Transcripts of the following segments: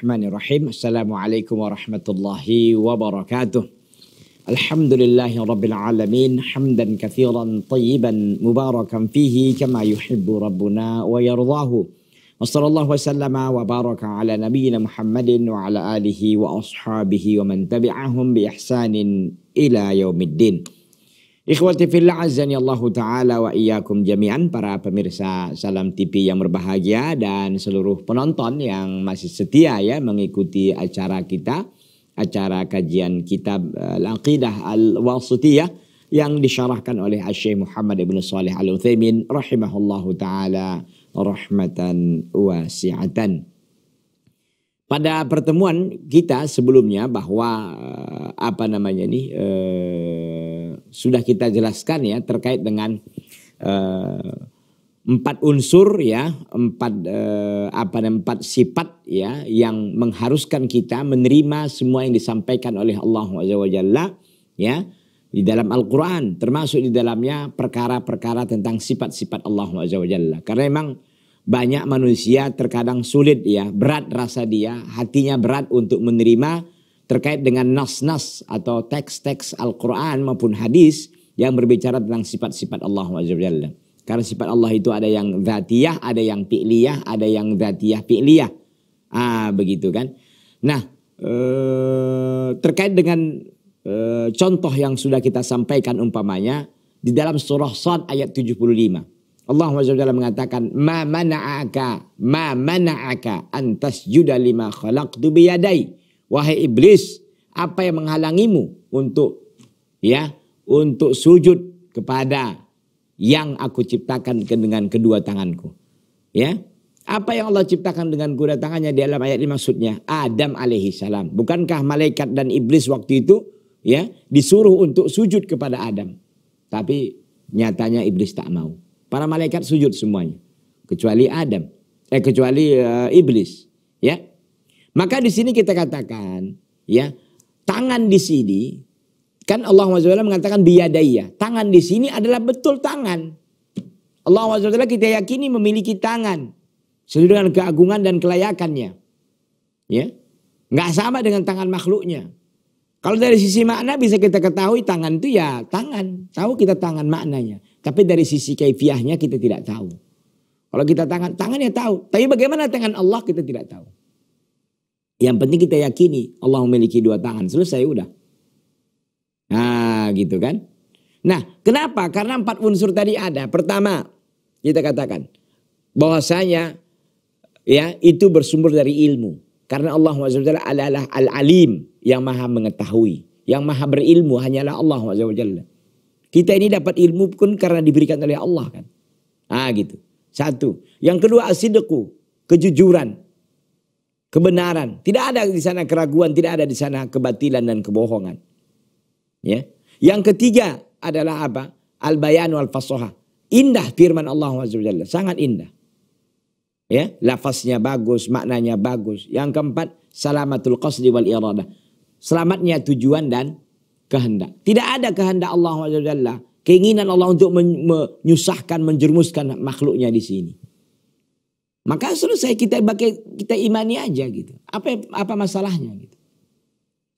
الرحمن الرحيم السلام عليكم ورحمة الله وبركاته الحمد لله رب العالمين حمدا كثيرا طيبا مباركا فيه كما يحب ربنا ويرضاه وصلى الله وسلم وبارك على نبينا محمد وعلى آله وأصحابه ومن تبعهم بإحسان إلى يوم الدين Ikhwati fillah azani Allah taala wa iyyakum jami'an para pemirsa Salam TV yang berbahagia dan seluruh penonton yang masih setia ya mengikuti acara kita acara kajian kitab eh, Al-Aqidah Al-Wasithiyah yang disyarahkan oleh Syekh Muhammad Ibn Saleh Al-Utsaimin rahimahullahu taala rahmatan wasi'atan. Pada pertemuan kita sebelumnya bahwa eh, apa namanya nih eh, sudah kita jelaskan ya terkait dengan eh, empat unsur ya empat eh, apa empat sifat ya yang mengharuskan kita menerima semua yang disampaikan oleh Allah Jalla ya di dalam Al-Quran termasuk di dalamnya perkara-perkara tentang sifat-sifat Allah Jalla karena memang banyak manusia terkadang sulit ya berat rasa dia hatinya berat untuk menerima terkait dengan nas-nas atau teks-teks Al-Quran maupun hadis yang berbicara tentang sifat-sifat Allah Jalla. Karena sifat Allah itu ada yang zatiyah, ada yang piliyah ada yang zatiyah piliyah Ah, begitu kan. Nah, ee, eh, terkait dengan eh, contoh yang sudah kita sampaikan umpamanya di dalam surah Sad ayat 75. Allah Jalla mengatakan, "Ma mana'aka, ma mana'aka antas juda lima khalaqtu biyadai." wahai iblis, apa yang menghalangimu untuk ya, untuk sujud kepada yang aku ciptakan dengan kedua tanganku. Ya. Apa yang Allah ciptakan dengan kedua tangannya di dalam ayat ini maksudnya Adam alaihi salam. Bukankah malaikat dan iblis waktu itu ya disuruh untuk sujud kepada Adam. Tapi nyatanya iblis tak mau. Para malaikat sujud semuanya kecuali Adam. Eh kecuali uh, iblis, ya. Maka di sini kita katakan ya tangan di sini kan Allah SWT mengatakan biadaya. Tangan di sini adalah betul tangan. Allah SWT kita yakini memiliki tangan sesuai dengan keagungan dan kelayakannya. Ya. Enggak sama dengan tangan makhluknya. Kalau dari sisi makna bisa kita ketahui tangan itu ya tangan. Tahu kita tangan maknanya. Tapi dari sisi kaifiahnya kita tidak tahu. Kalau kita tangan, tangannya tahu. Tapi bagaimana tangan Allah kita tidak tahu. Yang penting kita yakini Allah memiliki dua tangan. Selesai udah. Nah gitu kan. Nah kenapa? Karena empat unsur tadi ada. Pertama kita katakan bahwasanya ya itu bersumber dari ilmu. Karena Allah SWT adalah al-alim yang maha mengetahui. Yang maha berilmu hanyalah Allah SWT. Kita ini dapat ilmu pun karena diberikan oleh Allah kan. Ah gitu. Satu. Yang kedua asidku Kejujuran kebenaran. Tidak ada di sana keraguan, tidak ada di sana kebatilan dan kebohongan. Ya. Yang ketiga adalah apa? Al-bayan wal fasoha. Indah firman Allah Azza sangat indah. Ya, lafaznya bagus, maknanya bagus. Yang keempat, salamatul qasdi wal iradah. Selamatnya tujuan dan kehendak. Tidak ada kehendak Allah Azza keinginan Allah untuk menyusahkan, menjermuskan makhluknya di sini. Maka selesai kita pakai kita imani aja gitu. Apa apa masalahnya gitu.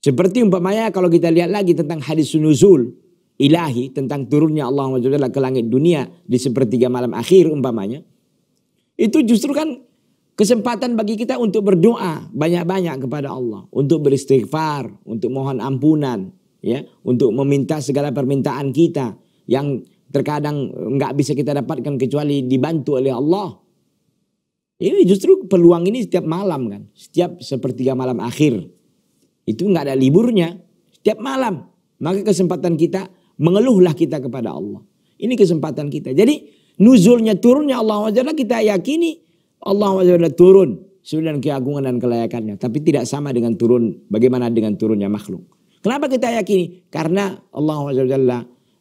Seperti umpamanya kalau kita lihat lagi tentang hadis nuzul ilahi tentang turunnya Allah SWT ke langit dunia di sepertiga malam akhir umpamanya. Itu justru kan kesempatan bagi kita untuk berdoa banyak-banyak kepada Allah, untuk beristighfar, untuk mohon ampunan, ya, untuk meminta segala permintaan kita yang terkadang nggak bisa kita dapatkan kecuali dibantu oleh Allah ini justru peluang ini setiap malam kan. Setiap sepertiga malam akhir. Itu nggak ada liburnya. Setiap malam. Maka kesempatan kita mengeluhlah kita kepada Allah. Ini kesempatan kita. Jadi nuzulnya turunnya Allah SWT kita yakini Allah SWT turun. Sebenarnya keagungan dan kelayakannya. Tapi tidak sama dengan turun. Bagaimana dengan turunnya makhluk. Kenapa kita yakini? Karena Allah SWT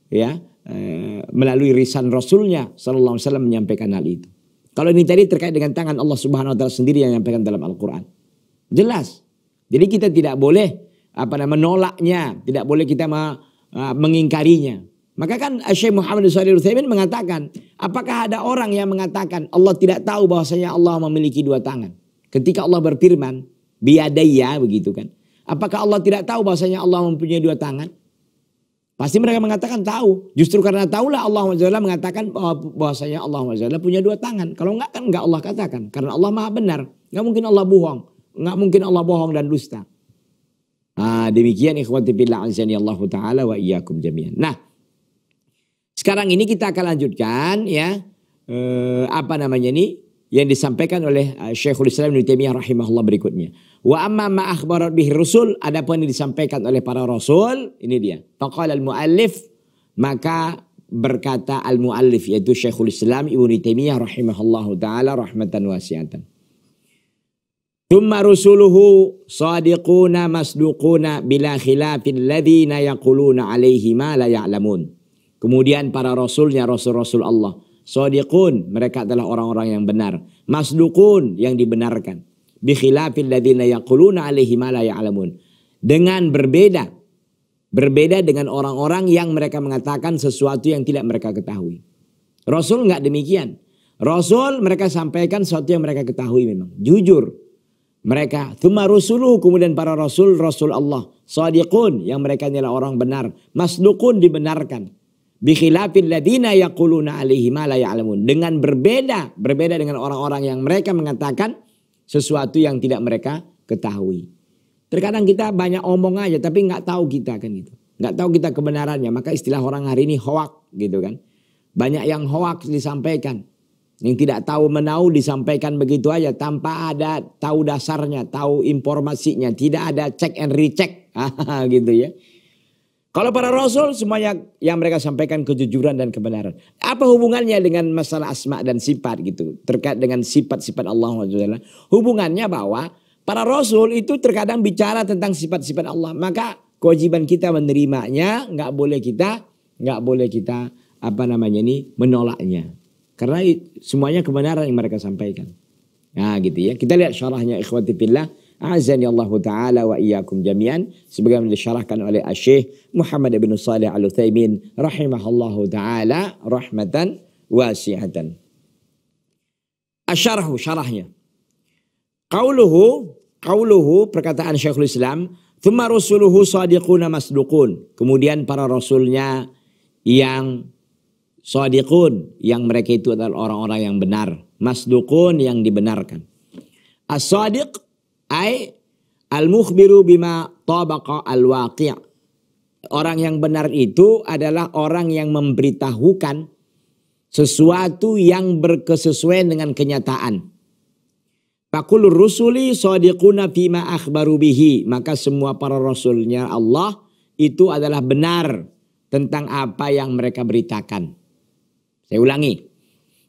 ya, eh, melalui risan Rasulnya Sallallahu Alaihi Wasallam menyampaikan hal itu. Kalau ini tadi terkait dengan tangan Allah Subhanahu wa taala sendiri yang menyampaikan dalam Al-Qur'an. Jelas. Jadi kita tidak boleh apa namanya menolaknya, tidak boleh kita ma, ma, mengingkarinya. Maka kan Syekh Muhammad Shalih Utsaimin mengatakan, apakah ada orang yang mengatakan Allah tidak tahu bahwasanya Allah memiliki dua tangan? Ketika Allah berfirman, biadaya begitu kan. Apakah Allah tidak tahu bahwasanya Allah mempunyai dua tangan? Pasti mereka mengatakan tahu. Justru karena tahulah Allah SWT mengatakan bahwasanya Allah SWT punya dua tangan. Kalau enggak kan enggak Allah katakan. Karena Allah maha benar. Enggak mungkin Allah bohong. Enggak mungkin Allah bohong dan dusta. Nah, demikian ikhwati billah anzani Allah Ta'ala wa iyyakum jami'an. Nah, sekarang ini kita akan lanjutkan ya. Eh, apa namanya ini? yang disampaikan oleh eh, Syekhul Islam Ibnu Taimiyah rahimahullah berikutnya. Wa amma ma akhbarat bihi rusul adapun yang disampaikan oleh para rasul ini dia. Faqala al-muallif maka berkata al-muallif yaitu Syekhul Islam Ibnu Taimiyah rahimahullah taala rahmatan wasiatan. Thumma rusuluhu sadiquna masduquna bila khilafin ladzina yaquluna alaihi ma la ya'lamun. Kemudian para rasulnya rasul-rasul Allah Sodiqun, mereka adalah orang-orang yang benar. Masdukun, yang dibenarkan. Bikhilafil ladina yaquluna alaihi ma la ya'lamun. Dengan berbeda. Berbeda dengan orang-orang yang mereka mengatakan sesuatu yang tidak mereka ketahui. Rasul nggak demikian. Rasul mereka sampaikan sesuatu yang mereka ketahui memang. Jujur. Mereka, thumma rusulu, kemudian para rasul, rasul Allah. Sadiqun, yang mereka adalah orang benar. Masdukun, dibenarkan. Bikhilafil ladina yaquluna alaihi ma la ya'lamun. Dengan berbeda, berbeda dengan orang-orang yang mereka mengatakan sesuatu yang tidak mereka ketahui. Terkadang kita banyak omong aja tapi nggak tahu kita kan itu Nggak tahu kita kebenarannya, maka istilah orang hari ini hoak gitu kan. Banyak yang hoak disampaikan. Yang tidak tahu menau disampaikan begitu aja tanpa ada tahu dasarnya, tahu informasinya, tidak ada cek and recheck gitu ya. Kalau para rasul semuanya yang mereka sampaikan kejujuran dan kebenaran. Apa hubungannya dengan masalah asma dan sifat gitu? Terkait dengan sifat-sifat Allah Taala. Hubungannya bahwa para rasul itu terkadang bicara tentang sifat-sifat Allah. Maka kewajiban kita menerimanya, nggak boleh kita nggak boleh kita apa namanya ini menolaknya. Karena semuanya kebenaran yang mereka sampaikan. Nah gitu ya. Kita lihat syarahnya ikhwati billah. Azani Allah Ta'ala wa iyyakum jami'an. Sebagaimana disyarahkan oleh Asyih Muhammad bin Salih Al-Uthaymin rahimahullahu ta'ala rahmatan wasi'atan. Asyarahu syarahnya. Qauluhu, qauluhu perkataan Syekhul Islam. Thumma rusuluhu sadiquna masdukun. Kemudian para rasulnya yang sadiqun. Yang mereka itu adalah orang-orang yang benar. Masdukun yang dibenarkan. As-sadiq Ai al-mukhbiru bima tabaqa al-waqi'. Orang yang benar itu adalah orang yang memberitahukan sesuatu yang berkesesuaian dengan kenyataan. Fakul rusuli sadiquna fima akhbaru bihi. Maka semua para rasulnya Allah itu adalah benar tentang apa yang mereka beritakan. Saya ulangi.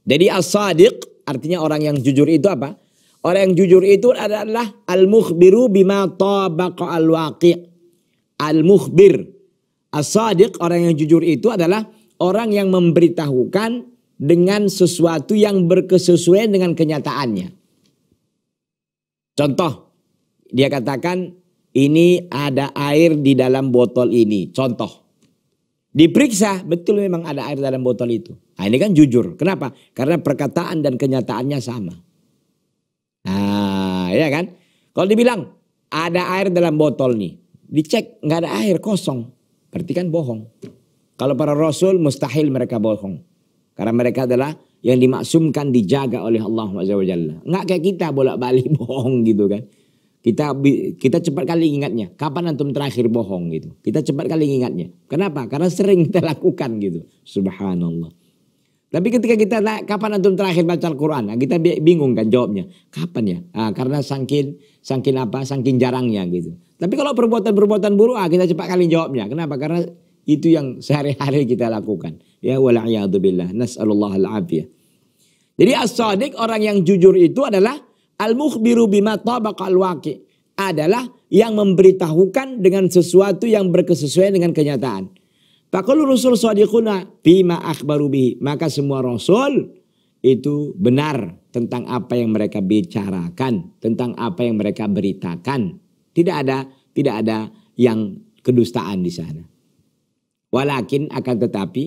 Jadi as-sadiq artinya orang yang jujur itu apa? Orang yang jujur itu adalah al-mukhbiru bima tabaqa al-waqi'. Al-mukhbir. As-sadiq, orang yang jujur itu adalah orang yang memberitahukan dengan sesuatu yang berkesesuaian dengan kenyataannya. Contoh, dia katakan ini ada air di dalam botol ini. Contoh. Diperiksa, betul memang ada air dalam botol itu. Nah, ini kan jujur. Kenapa? Karena perkataan dan kenyataannya sama ah ya kan? Kalau dibilang ada air dalam botol nih, dicek nggak ada air kosong, berarti kan bohong. Kalau para rasul mustahil mereka bohong. Karena mereka adalah yang dimaksumkan dijaga oleh Allah Subhanahu Nggak kayak kita bolak-balik bohong gitu kan. Kita kita cepat kali ingatnya. Kapan antum terakhir bohong gitu? Kita cepat kali ingatnya. Kenapa? Karena sering kita lakukan gitu. Subhanallah. Tapi ketika kita kapan antum terakhir baca Al-Quran? Nah, kita bingung kan jawabnya. Kapan ya? Nah, karena sangkin, sangkin apa? Sangkin jarangnya gitu. Tapi kalau perbuatan-perbuatan buruk, ah, kita cepat kali jawabnya. Kenapa? Karena itu yang sehari-hari kita lakukan. Ya wala'iyadubillah. Nas'alullah al-afiyah. Jadi as orang yang jujur itu adalah al-mukhbiru bima tabaqal waki Adalah yang memberitahukan dengan sesuatu yang berkesesuaian dengan kenyataan. Pakul rasul sadiquna bima akhbaru bihi. Maka semua rasul itu benar tentang apa yang mereka bicarakan, tentang apa yang mereka beritakan. Tidak ada tidak ada yang kedustaan di sana. Walakin akan tetapi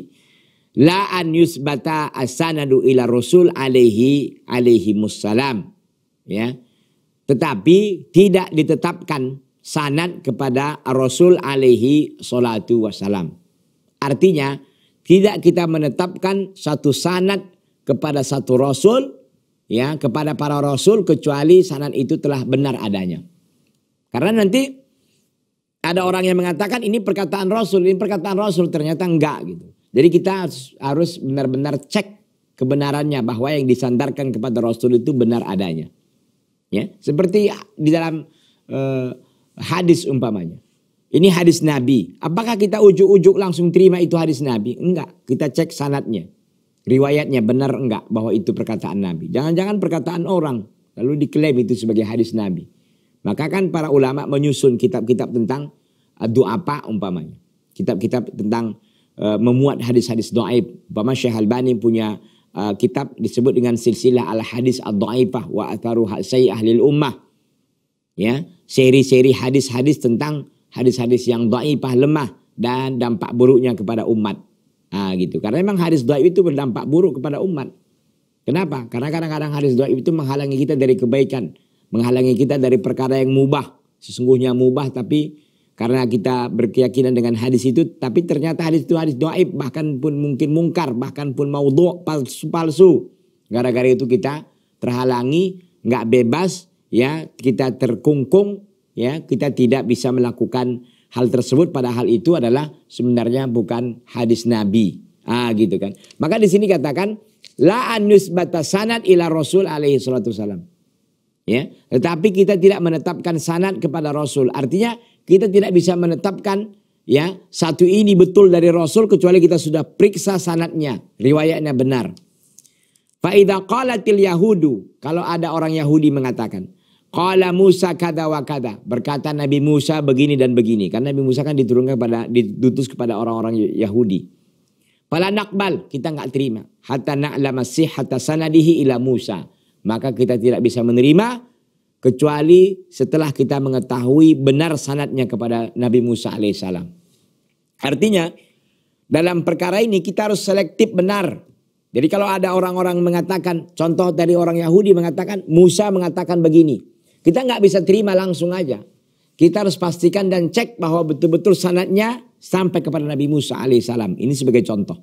la an yusbata asanadu ila rasul alaihi alaihi musallam ya tetapi tidak ditetapkan sanad kepada rasul alaihi salatu wasalam Artinya tidak kita menetapkan satu sanat kepada satu rasul ya kepada para rasul kecuali sanat itu telah benar adanya. Karena nanti ada orang yang mengatakan ini perkataan rasul, ini perkataan rasul ternyata enggak gitu. Jadi kita harus benar-benar cek kebenarannya bahwa yang disandarkan kepada rasul itu benar adanya. Ya, seperti di dalam uh, hadis umpamanya. Ini hadis Nabi. Apakah kita ujuk-ujuk langsung terima itu hadis Nabi? Enggak. Kita cek sanatnya. Riwayatnya benar enggak bahwa itu perkataan Nabi. Jangan-jangan perkataan orang. Lalu diklaim itu sebagai hadis Nabi. Maka kan para ulama menyusun kitab-kitab tentang eh, doa apa umpamanya. Kitab-kitab tentang uh, memuat hadis-hadis doaib. Bama Syekh Al-Bani punya uh, kitab disebut dengan silsilah al-hadis al doaibah wa atharu ahli ummah. Ya, seri-seri hadis-hadis tentang hadis-hadis yang dhaifah lemah dan dampak buruknya kepada umat. Nah, gitu. Karena memang hadis dhaif itu berdampak buruk kepada umat. Kenapa? Karena kadang-kadang hadis dhaif itu menghalangi kita dari kebaikan, menghalangi kita dari perkara yang mubah, sesungguhnya mubah tapi karena kita berkeyakinan dengan hadis itu tapi ternyata hadis itu hadis dhaif bahkan pun mungkin mungkar bahkan pun maudhu palsu palsu gara-gara itu kita terhalangi nggak bebas ya kita terkungkung ya kita tidak bisa melakukan hal tersebut padahal itu adalah sebenarnya bukan hadis Nabi. Ah gitu kan. Maka di sini katakan la anus sanad ila Rasul alaihi salatu salam Ya, tetapi kita tidak menetapkan sanat kepada Rasul. Artinya kita tidak bisa menetapkan ya satu ini betul dari Rasul kecuali kita sudah periksa sanatnya, riwayatnya benar. Faidah qalatil Yahudu kalau ada orang Yahudi mengatakan Qala Musa kada wa kada. Berkata Nabi Musa begini dan begini. Karena Nabi Musa kan diturunkan pada, ditutus kepada orang-orang Yahudi. Fala nakbal, kita nggak terima. Hatta na'lama sihhata sanadihi ila Musa. Maka kita tidak bisa menerima kecuali setelah kita mengetahui benar sanatnya kepada Nabi Musa alaihissalam. Artinya dalam perkara ini kita harus selektif benar jadi kalau ada orang-orang mengatakan, contoh dari orang Yahudi mengatakan, Musa mengatakan begini, kita nggak bisa terima langsung aja. Kita harus pastikan dan cek bahwa betul-betul sanatnya sampai kepada Nabi Musa alaihissalam. Ini sebagai contoh.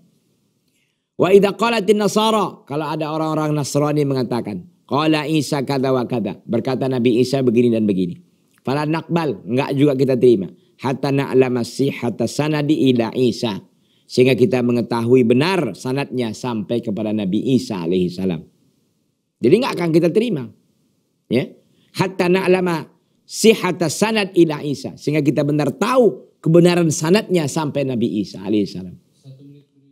Wa idha qalatin nasara. Kalau ada orang-orang Nasrani mengatakan. Qala Isa kada wa kada. Berkata Nabi Isa begini dan begini. Fala nakbal. Enggak juga kita terima. Hatta na'lama sihata sanadi ila Isa. Sehingga kita mengetahui benar sanatnya sampai kepada Nabi Isa alaihissalam. Jadi nggak akan kita terima. Ya hatta na'lama sihata sanad ila Isa. Sehingga kita benar tahu kebenaran sanadnya sampai Nabi Isa alaihissalam.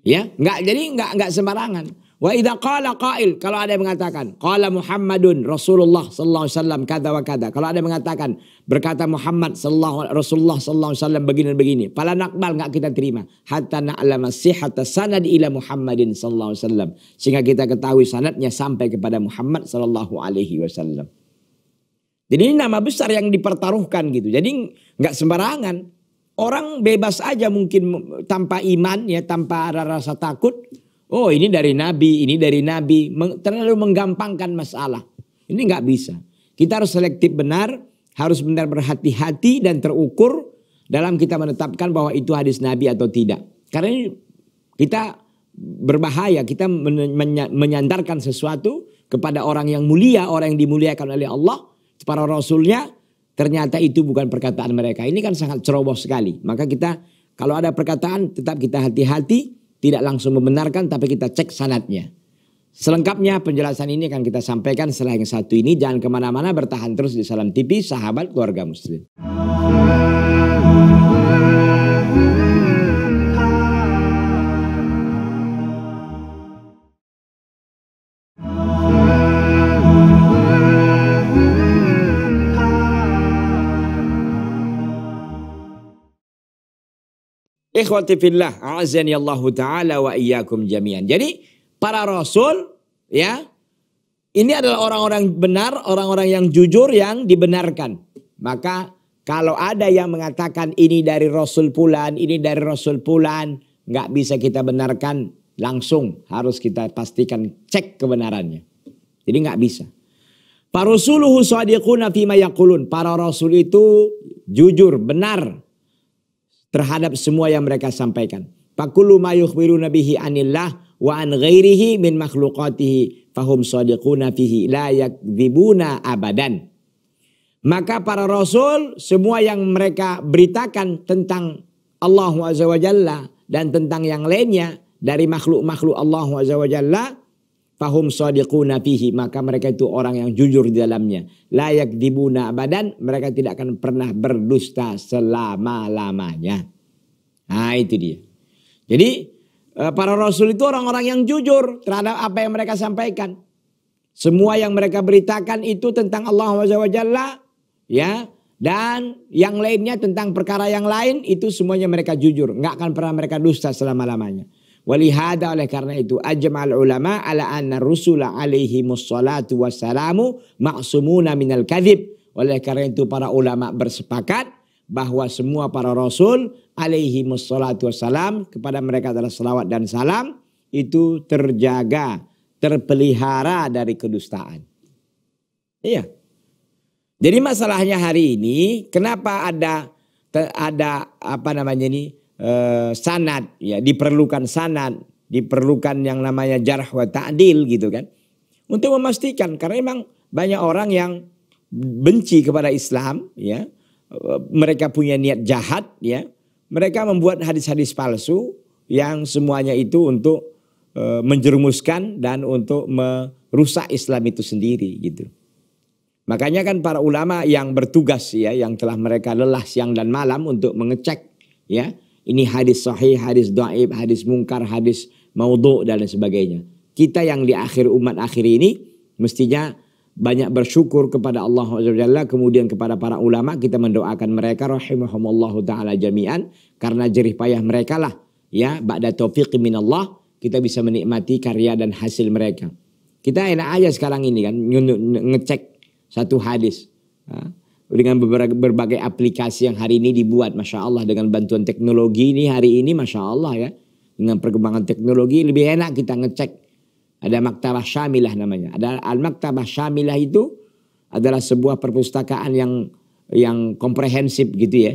Ya, nggak jadi nggak nggak sembarangan. Wa idza qala qail kalau ada yang mengatakan qala Muhammadun Rasulullah sallallahu alaihi wasallam kata wa kata. Kalau ada yang mengatakan berkata Muhammad sallallahu Rasulullah sallallahu alaihi wasallam begini dan begini. Pala nakbal nggak kita terima. Hatta na'lama sihhata sanad ila Muhammadin sallallahu alaihi wasallam. Sehingga kita ketahui sanadnya sampai kepada Muhammad sallallahu alaihi wasallam. Jadi ini nama besar yang dipertaruhkan gitu. Jadi nggak sembarangan. Orang bebas aja mungkin tanpa iman ya, tanpa ada rasa takut. Oh ini dari Nabi, ini dari Nabi. Terlalu menggampangkan masalah. Ini nggak bisa. Kita harus selektif benar, harus benar berhati-hati dan terukur dalam kita menetapkan bahwa itu hadis Nabi atau tidak. Karena ini kita berbahaya, kita menyandarkan sesuatu kepada orang yang mulia, orang yang dimuliakan oleh Allah, para rasulnya ternyata itu bukan perkataan mereka. Ini kan sangat ceroboh sekali. Maka kita kalau ada perkataan tetap kita hati-hati, tidak langsung membenarkan tapi kita cek sanatnya. Selengkapnya penjelasan ini akan kita sampaikan setelah yang satu ini. Jangan kemana-mana bertahan terus di Salam TV, sahabat keluarga muslim. Ikhwati fillah, a'azani Allah taala wa iyyakum jami'an. Jadi para rasul ya ini adalah orang-orang benar, orang-orang yang jujur yang dibenarkan. Maka kalau ada yang mengatakan ini dari rasul pulan, ini dari rasul pulan, nggak bisa kita benarkan langsung harus kita pastikan cek kebenarannya. Jadi nggak bisa. Para rasuluhu shadiquna fima yaqulun. Para rasul itu jujur, benar terhadap semua yang mereka sampaikan. Fakulu ma yukhbiru nabihi anillah wa an ghairihi min makhluqatihi fahum sadiquna fihi la yakdibuna abadan. Maka para rasul semua yang mereka beritakan tentang Allah Azza wa Jalla dan tentang yang lainnya dari makhluk-makhluk Allah Azza wa Jalla fahum sadiquna fihi maka mereka itu orang yang jujur di dalamnya layak dibuna badan mereka tidak akan pernah berdusta selama-lamanya nah itu dia jadi eh, para rasul itu orang-orang yang jujur terhadap apa yang mereka sampaikan semua yang mereka beritakan itu tentang Allah Jalla ya dan yang lainnya tentang perkara yang lain itu semuanya mereka jujur nggak akan pernah mereka dusta selama-lamanya Walihada oleh karena itu ajma'al ulama ala anna rusula alaihi mussalatu wassalamu ma'sumuna minal kadhib. Oleh karena itu para ulama bersepakat bahwa semua para rasul alaihi mussalatu wassalam kepada mereka adalah salawat dan salam itu terjaga, terpelihara dari kedustaan. Iya. Jadi masalahnya hari ini kenapa ada ada apa namanya ini eh, sanad ya diperlukan sanat diperlukan yang namanya jarh wa ta'dil gitu kan untuk memastikan karena memang banyak orang yang benci kepada Islam ya mereka punya niat jahat ya mereka membuat hadis-hadis palsu yang semuanya itu untuk e, menjerumuskan dan untuk merusak Islam itu sendiri gitu makanya kan para ulama yang bertugas ya yang telah mereka lelah siang dan malam untuk mengecek ya ini hadis sahih, hadis daib, hadis mungkar, hadis maudhu dan sebagainya. Kita yang di akhir umat akhir ini mestinya banyak bersyukur kepada Allah Azza kemudian kepada para ulama kita mendoakan mereka rahimahumullahu taala jami'an karena jerih payah mereka lah ya ba'da taufiq minallah kita bisa menikmati karya dan hasil mereka. Kita enak aja sekarang ini kan ngecek satu hadis. Ha? dengan berbagai aplikasi yang hari ini dibuat, masya Allah dengan bantuan teknologi ini hari ini, masya Allah ya, dengan perkembangan teknologi lebih enak kita ngecek ada maktabah syamilah namanya. Ada al maktabah syamilah itu adalah sebuah perpustakaan yang yang komprehensif gitu ya.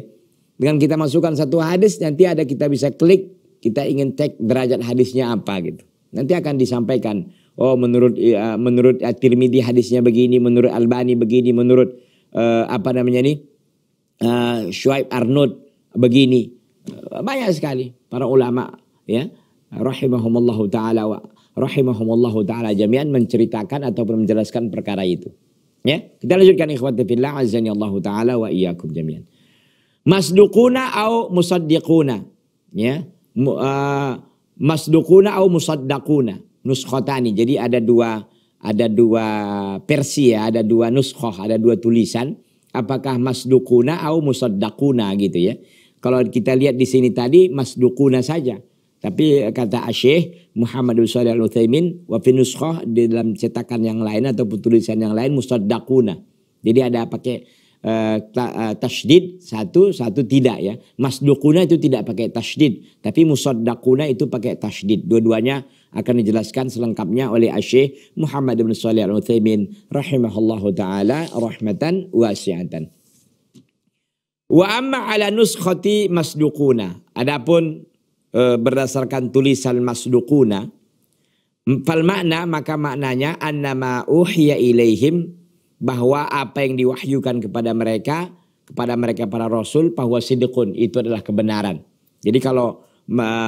Dengan kita masukkan satu hadis nanti ada kita bisa klik kita ingin cek derajat hadisnya apa gitu. Nanti akan disampaikan. Oh menurut ya, menurut Tirmidzi hadisnya begini, menurut Albani begini, menurut uh, apa namanya ini uh, eh, Shuaib Arnud begini eh, banyak sekali para ulama ya rahimahumullah taala wa rahimahumullah taala jami'an menceritakan ataupun menjelaskan perkara itu. Ya, kita lanjutkan ikhwati fillah azani Allah taala wa iyyakum jami'an. Masdukuna au musaddiquna. Ya, uh, masdukuna au musaddaquna. Nuskhatani. Jadi ada dua ada dua versi ya, ada dua nuskhoh, ada dua tulisan. Apakah masdukuna atau musaddakuna gitu ya. Kalau kita lihat di sini tadi masdukuna saja. Tapi kata Asyih Muhammad bin Al-Utsaimin wa fi di dalam cetakan yang lain ataupun tulisan yang lain musaddakuna. Jadi ada pakai uh, eh, eh, tasdid satu satu tidak ya masdukuna itu tidak pakai tasdid tapi musaddaquna itu pakai tasdid dua-duanya akan dijelaskan selengkapnya oleh Syekh Muhammad bin Shalih Al Utsaimin rahimahullahu taala rahmatan wasi'atan wa amma ala nuskhati masdukuna adapun uh, berdasarkan tulisan masdukuna fal makna maka maknanya annama uhiya ilaihim bahwa apa yang diwahyukan kepada mereka kepada mereka para rasul bahwa sidikun itu adalah kebenaran. Jadi kalau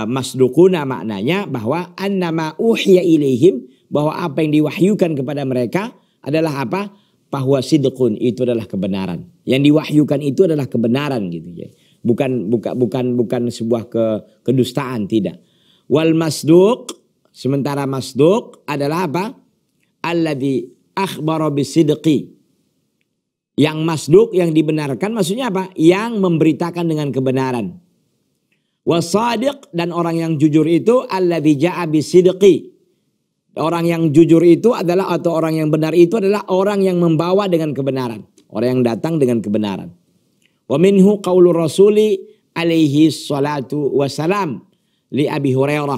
masdukuna maknanya bahwa annama uhya ilaihim bahwa apa yang diwahyukan kepada mereka adalah apa? Bahwa sidikun itu adalah kebenaran. Yang diwahyukan itu adalah kebenaran gitu ya. Bukan bukan bukan bukan sebuah ke, kedustaan tidak. Wal masduk sementara masduk adalah apa? Alladhi akhbaro bisidqi. Yang masduk, yang dibenarkan maksudnya apa? Yang memberitakan dengan kebenaran. Wasadiq dan orang yang jujur itu alladzi ja'a bisidqi. Orang yang jujur itu adalah atau orang yang benar itu adalah orang yang membawa dengan kebenaran. Orang yang datang dengan kebenaran. Wa minhu qawlu rasuli alaihi salatu wasalam li Abi Hurairah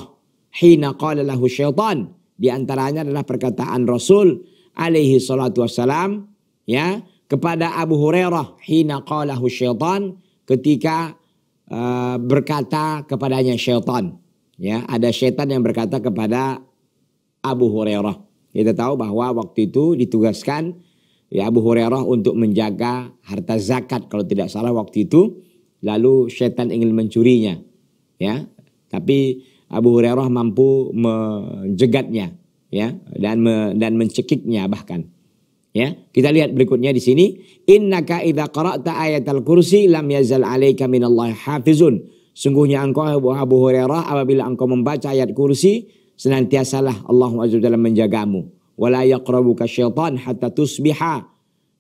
hina qala lahu syaitan. Di antaranya adalah perkataan Rasul alaihi salatu wassalam ya kepada Abu Hurairah hina qalahu syaitan ketika uh, berkata kepadanya syaitan ya ada syaitan yang berkata kepada Abu Hurairah kita tahu bahwa waktu itu ditugaskan ya Abu Hurairah untuk menjaga harta zakat kalau tidak salah waktu itu lalu syaitan ingin mencurinya ya tapi Abu Hurairah mampu menjegatnya ya dan me, dan mencekiknya bahkan ya kita lihat berikutnya di sini innaka idza qara'ta ayatal kursi lam yazal 'alaika minallahi hafizun sungguhnya engkau Abu, Abu Hurairah apabila engkau membaca ayat kursi senantiasalah Allah azza wajalla menjagamu wala yaqrabuka syaitan hatta tusbiha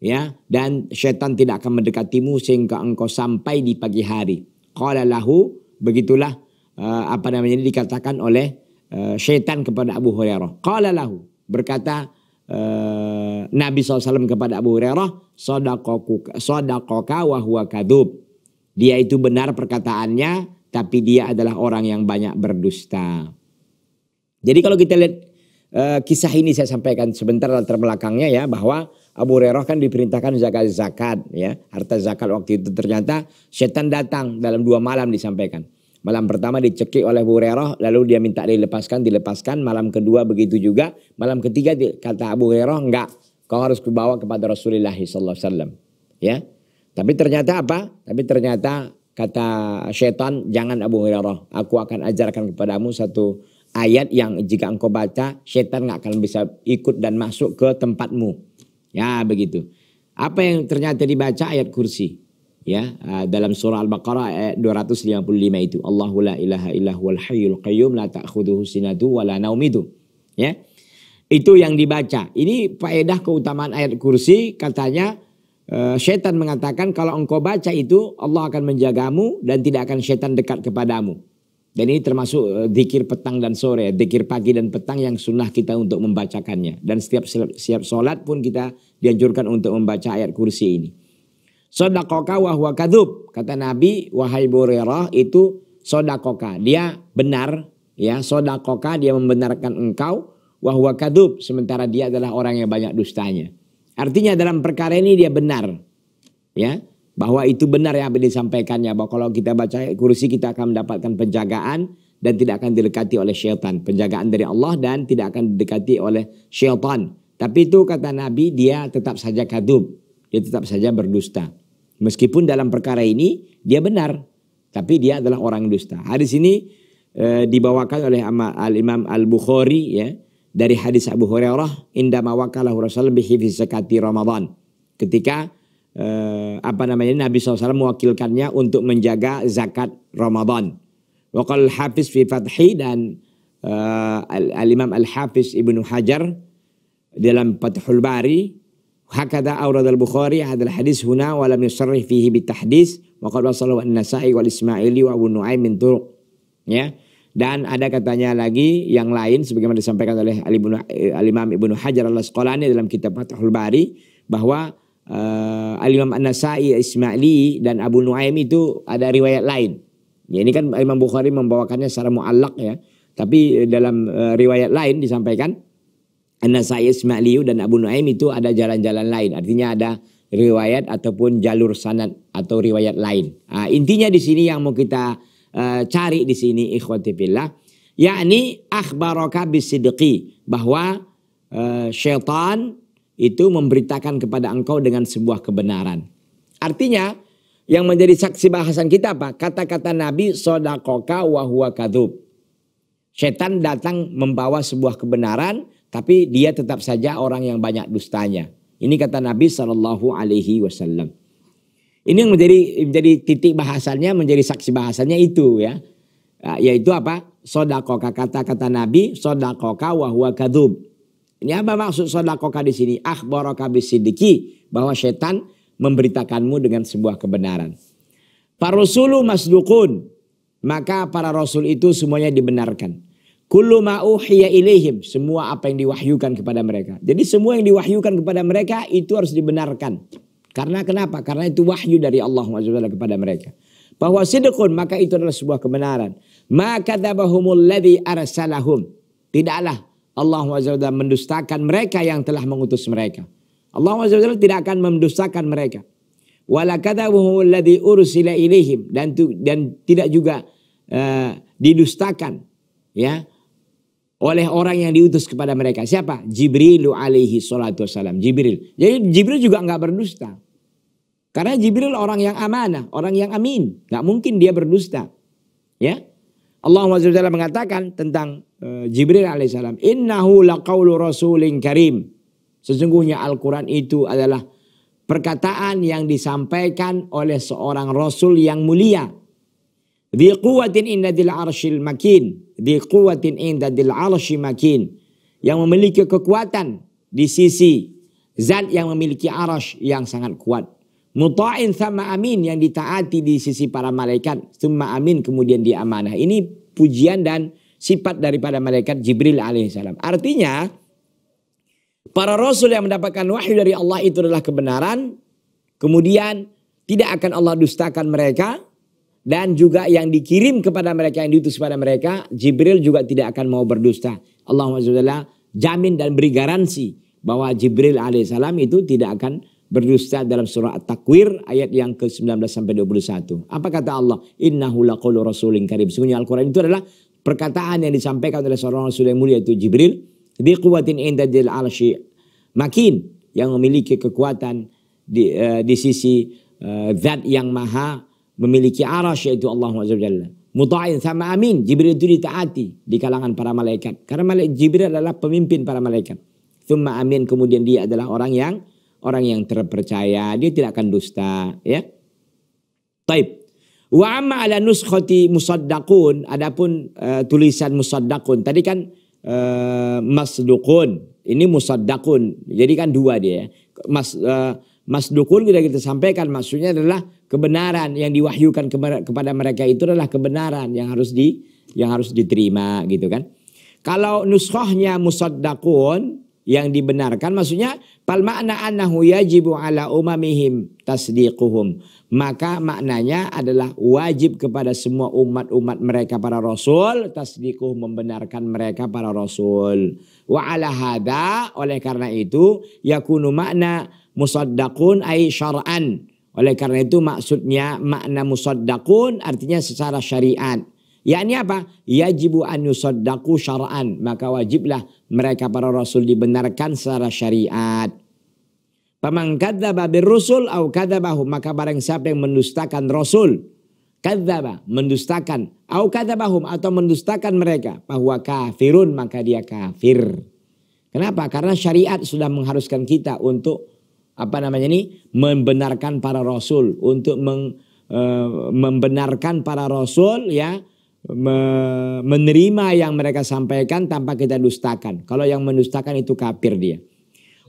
ya dan syaitan tidak akan mendekatimu sehingga engkau sampai di pagi hari qala lahu begitulah eh, apa namanya dikatakan oleh uh, syaitan kepada Abu Hurairah. Qala lahu, berkata uh, Nabi SAW kepada Abu Hurairah, sodakoka wa huwa kadub. Dia itu benar perkataannya, tapi dia adalah orang yang banyak berdusta. Jadi kalau kita lihat eh, kisah ini saya sampaikan sebentar latar belakangnya ya bahwa Abu Hurairah kan diperintahkan zakat zakat ya harta zakat waktu itu ternyata setan datang dalam dua malam disampaikan Malam pertama dicekik oleh Abu Hurairah, lalu dia minta dilepaskan, dilepaskan. Malam kedua begitu juga. Malam ketiga kata Abu Hurairah, enggak. Kau harus dibawa kepada Rasulullah SAW. Ya. Tapi ternyata apa? Tapi ternyata kata setan, jangan Abu Hurairah. Aku akan ajarkan kepadamu satu ayat yang jika engkau baca, setan enggak akan bisa ikut dan masuk ke tempatmu. Ya begitu. Apa yang ternyata dibaca ayat kursi ya ah, dalam surah Al-Baqarah ayat 255 itu Allahu la ilaha illa huwal hayyul qayyum la ta'khudhuhu sinatu wa la naumidu. ya itu yang dibaca ini faedah keutamaan ayat kursi katanya eh, setan mengatakan kalau engkau baca itu Allah akan menjagamu dan tidak akan setan dekat kepadamu dan ini termasuk eh, zikir petang dan sore zikir pagi dan petang yang sunnah kita untuk membacakannya dan setiap siap, siap sholat pun kita dianjurkan untuk membaca ayat kursi ini Sodakoka wahwa kadhub. Kata Nabi, wahai Burerah itu sodakoka. Dia benar, ya sodakoka dia membenarkan engkau. Wahwa kadhub, sementara dia adalah orang yang banyak dustanya. Artinya dalam perkara ini dia benar. Ya, bahwa itu benar yang disampaikannya. Bahwa kalau kita baca kursi kita akan mendapatkan penjagaan dan tidak akan didekati oleh syaitan. Penjagaan dari Allah dan tidak akan didekati oleh syaitan. Tapi itu kata Nabi dia tetap saja kadub. Dia tetap saja berdusta. Meskipun dalam perkara ini dia benar, tapi dia adalah orang dusta. Hadis ini e, dibawakan oleh Al Imam Al Bukhari ya dari hadis Abu Hurairah indah mawakalah Rasulullah bihifiz zakati Ramadan. Ketika e, apa namanya Nabi SAW mewakilkannya untuk menjaga zakat Ramadan. Wakal Hafiz fi Fathi dan e, Al Imam Al Hafiz Ibnu Hajar dalam Fathul Bari al هكذا أورد البخاري هذا الحديث هنا ولم يصرح فيه بالتحديث وقد وصله ismaili wa abu nuaim min turuq ya dan ada katanya lagi yang lain sebagaimana disampaikan oleh eh, Al-Imam Ibnu Hajar Al-Asqalani dalam kitab Fathul Bari bahwa uh, Al-Imam An-Nasai Ismaili dan Abu Nuaim itu ada riwayat lain. Ya ini kan Imam Bukhari membawakannya secara muallak ya. Tapi eh, dalam uh, riwayat lain disampaikan an saya Ismailiyu dan Abu Nuaim itu ada jalan-jalan lain. Artinya ada riwayat ataupun jalur sanad atau riwayat lain. Uh, intinya di sini yang mau kita uh, cari di sini ikhwati billah yakni akhbaraka bisidqi bahwa uh, syaitan itu memberitakan kepada engkau dengan sebuah kebenaran. Artinya yang menjadi saksi bahasan kita apa? Kata-kata Nabi sodakoka wahwa kadhub. Setan datang membawa sebuah kebenaran, tapi dia tetap saja orang yang banyak dustanya. Ini kata Nabi Shallallahu Alaihi Wasallam. Ini yang menjadi menjadi titik bahasannya, menjadi saksi bahasannya itu ya, ah, yaitu apa? Sodakoka kata-kata Nabi, sodakoka wahwa kadub. Ini apa maksud sodakoka di sini? Akhbaraka bisidiki bahwa setan memberitakanmu dengan sebuah kebenaran. Para rasulu masdukun, maka para rasul itu semuanya dibenarkan. Kullu ma ilaihim, semua apa yang diwahyukan kepada mereka. Jadi semua yang diwahyukan kepada mereka itu harus dibenarkan. Karena kenapa? Karena itu wahyu dari Allah SWT kepada mereka. Bahwa sidqun maka itu adalah sebuah kebenaran. Maka dzabahumul ladzi arsalahum. Tidaklah Allah SWT mendustakan mereka yang telah mengutus mereka. Allah SWT tidak akan mendustakan mereka. Walakadzabuhumul ladzi ursila ilaihim dan tu, dan tidak juga uh, didustakan ya oleh orang yang diutus kepada mereka. Siapa? Jibril alaihi salatu wassalam. Jibril. Jadi Jibril juga nggak berdusta. Karena Jibril orang yang amanah, orang yang amin. Nggak mungkin dia berdusta. Ya. Allah SWT mengatakan tentang uh, Jibril alaihissalam. Innahu laqawlu rasulin karim. Sesungguhnya Al-Quran itu adalah perkataan yang disampaikan oleh seorang rasul yang mulia. Di kuatin inda dil arshil makin. Di kuatin inda dil arshil makin. Yang memiliki kekuatan di sisi zat yang memiliki arash yang sangat kuat. Muta'in sama amin yang ditaati di sisi para malaikat. Summa amin kemudian diamanah. Ini pujian dan sifat daripada malaikat Jibril alaihissalam. Artinya para rasul yang mendapatkan wahyu dari Allah itu adalah kebenaran. Kemudian tidak akan Allah dustakan mereka dan juga yang dikirim kepada mereka yang diutus kepada mereka Jibril juga tidak akan mau berdusta. Allahumma SWT jamin dan beri garansi bahwa Jibril alaihissalam itu tidak akan berdusta dalam surah At-Takwir ayat yang ke-19 sampai 21. Apa kata Allah? Innahu laqulu rasulin karim. Sungguhnya Al-Qur'an itu adalah perkataan yang disampaikan oleh seorang rasul yang mulia itu Jibril bi quwwatin indadil arsy makin yang memiliki kekuatan di, uh, di sisi uh, zat yang maha memiliki arasy yaitu Allah Azza Muta'in sama amin. Jibril itu ditaati di kalangan para malaikat. Karena malaikat Jibril adalah pemimpin para malaikat. Thumma amin. Kemudian dia adalah orang yang orang yang terpercaya. Dia tidak akan dusta. Ya. Taib. Wa amma ala nuskhati musaddaqun. Adapun uh, tulisan musaddaqun. Tadi kan uh, eh, masdukun. Ini musaddaqun. Jadi kan dua dia Mas, uh, Masdukun sudah kita sampaikan maksudnya adalah kebenaran yang diwahyukan kepada mereka itu adalah kebenaran yang harus di yang harus diterima gitu kan. Kalau nuskhahnya musaddaqun yang dibenarkan maksudnya fal makna annahu yajibu ala umamihim tasdiquhum maka maknanya adalah wajib kepada semua umat-umat mereka para rasul tasdiquh membenarkan mereka para rasul wa ala hada oleh karena itu yakunu makna musaddaqun ay syar'an. Oleh karena itu maksudnya makna musaddaqun artinya secara syariat. Yakni apa? Yajibu an yusaddaku syar'an. Maka wajiblah mereka para rasul dibenarkan secara syariat. Paman kadzaba rusul au kadzabahu maka barang siapa yang mendustakan rasul kadzaba mendustakan au kadzabahum atau mendustakan mereka bahwa kafirun maka dia kafir. Kenapa? Karena syariat sudah mengharuskan kita untuk apa namanya ini membenarkan para rasul untuk meng, e, membenarkan para rasul ya me, menerima yang mereka sampaikan tanpa kita dustakan. Kalau yang mendustakan itu kafir dia.